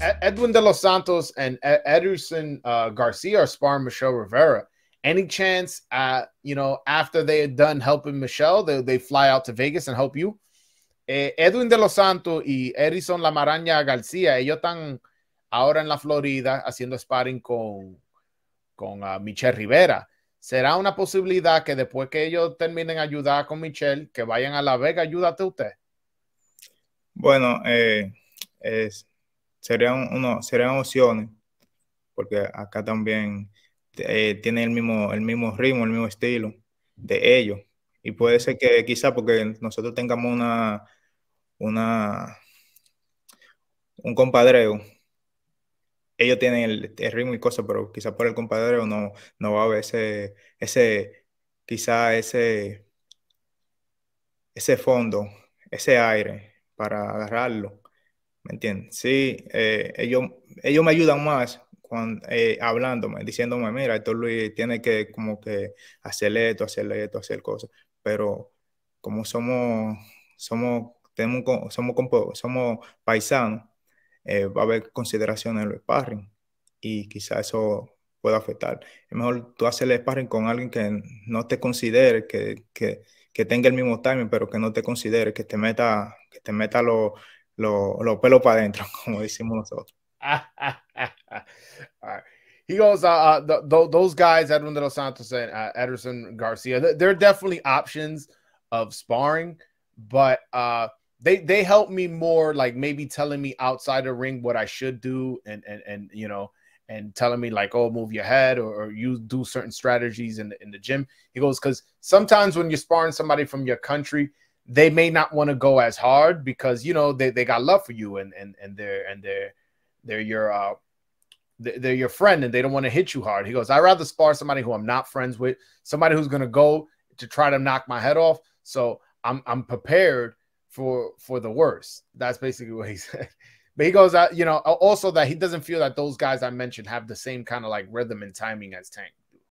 E- Edwin De Los Santos and e- Ederson García uh, Garcia are sparring Michelle Rivera. Any chance, uh, you know, after they are done helping Michelle, they, they fly out to Vegas and help you? Eh, Edwin De Los Santos y Edison Maraña García, ellos están ahora en la Florida haciendo sparring con, con uh, Michelle Rivera. Será una posibilidad que después que ellos terminen ayudar con Michelle, que vayan a La Vega, ayúdate usted. Bueno, eh, es, serían, uno, serían opciones, porque acá también Tienen eh, tiene el mismo, el mismo ritmo, el mismo estilo de ellos. Y puede ser que quizá porque nosotros tengamos una, una, un compadreo, ellos tienen el, ritmo y cosas, pero quizá por el compadreo no, no va a haber ese, ese quizá ese, ese fondo, ese aire para agarrarlo. ¿Me entiendes? Sí, eh, ellos, ellos me ayudan más cuando, eh, hablándome, diciéndome, mira, esto Luis tiene que como que hacerle esto, hacerle esto, hacer cosas. Pero como somos, somos, somos, somos, paisanos, eh, va a haber consideración en el sparring y quizás eso pueda afectar. Es mejor tú hacer el sparring con alguien que no te considere que, que tenga el mismo timing, pero que no te considere, que te meta, que te meta los lo, lo pelo para adentro, como decimos nosotros. He goes, uh, uh th th those guys, Edwin De Los Santos and uh, Ederson Garcia, th they're definitely options of sparring, but uh, they they help me more, like maybe telling me outside the ring what I should do, and and and you know, and telling me like, oh, move your head or, or you do certain strategies in the, in the gym. He goes, because sometimes when you're sparring somebody from your country, they may not want to go as hard because you know they, they got love for you and and and they're and they're they're your uh they're your friend and they don't want to hit you hard. He goes, I'd rather spar somebody who I'm not friends with, somebody who's gonna go to try to knock my head off. So I'm I'm prepared for for the worst. That's basically what he said. But he goes uh, you know, also that he doesn't feel that those guys I mentioned have the same kind of like rhythm and timing as Tank.